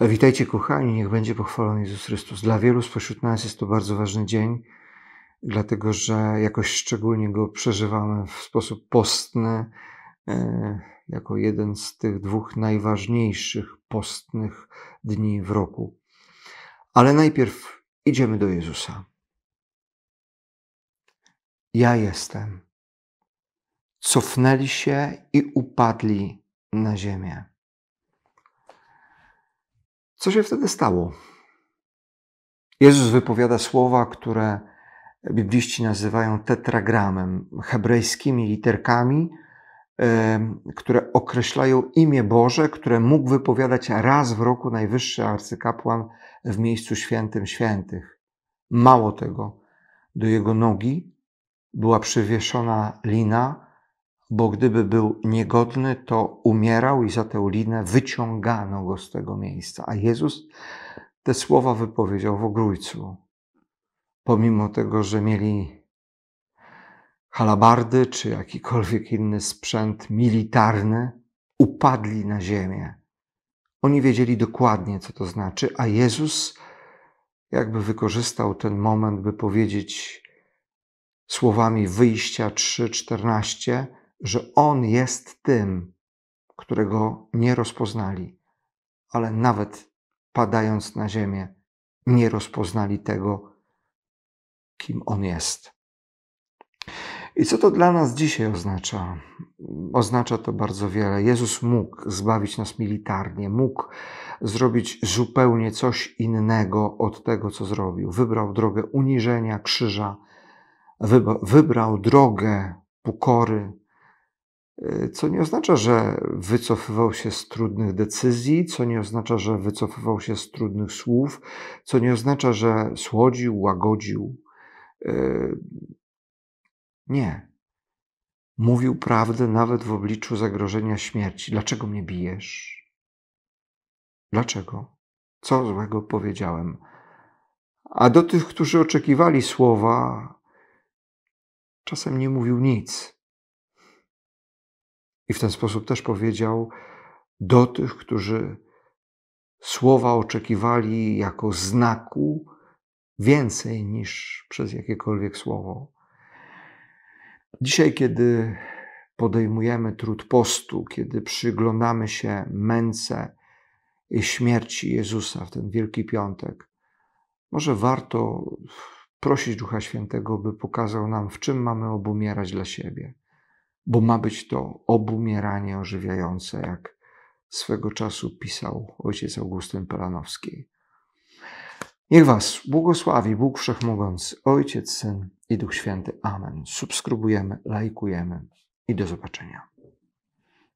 Witajcie kochani, niech będzie pochwalony Jezus Chrystus. Dla wielu spośród nas jest to bardzo ważny dzień, dlatego że jakoś szczególnie go przeżywamy w sposób postny, e, jako jeden z tych dwóch najważniejszych postnych dni w roku. Ale najpierw idziemy do Jezusa. Ja jestem. Cofnęli się i upadli na ziemię. Co się wtedy stało? Jezus wypowiada słowa, które bibliści nazywają tetragramem, hebrajskimi literkami, które określają imię Boże, które mógł wypowiadać raz w roku najwyższy arcykapłan w miejscu świętym świętych. Mało tego, do jego nogi była przywieszona lina, bo gdyby był niegodny, to umierał i za tę linę wyciągano go z tego miejsca. A Jezus te słowa wypowiedział w ogrójcu. Pomimo tego, że mieli halabardy czy jakikolwiek inny sprzęt militarny, upadli na ziemię. Oni wiedzieli dokładnie, co to znaczy, a Jezus jakby wykorzystał ten moment, by powiedzieć słowami wyjścia 14, że On jest tym, którego nie rozpoznali, ale nawet padając na ziemię, nie rozpoznali tego, kim On jest. I co to dla nas dzisiaj oznacza? Oznacza to bardzo wiele. Jezus mógł zbawić nas militarnie, mógł zrobić zupełnie coś innego od tego, co zrobił. Wybrał drogę uniżenia, krzyża, wybrał drogę pokory, co nie oznacza, że wycofywał się z trudnych decyzji, co nie oznacza, że wycofywał się z trudnych słów, co nie oznacza, że słodził, łagodził. E, nie. Mówił prawdę nawet w obliczu zagrożenia śmierci. Dlaczego mnie bijesz? Dlaczego? Co złego powiedziałem? A do tych, którzy oczekiwali słowa, czasem nie mówił nic i w ten sposób też powiedział do tych, którzy słowa oczekiwali jako znaku więcej niż przez jakiekolwiek słowo. Dzisiaj, kiedy podejmujemy trud postu, kiedy przyglądamy się męce i śmierci Jezusa w ten Wielki Piątek, może warto prosić Ducha Świętego, by pokazał nam, w czym mamy obumierać dla siebie bo ma być to obumieranie ożywiające, jak swego czasu pisał ojciec Augustyn Pelanowski. Niech Was błogosławi Bóg Wszechmogący, Ojciec, Syn i Duch Święty. Amen. Subskrybujemy, lajkujemy i do zobaczenia.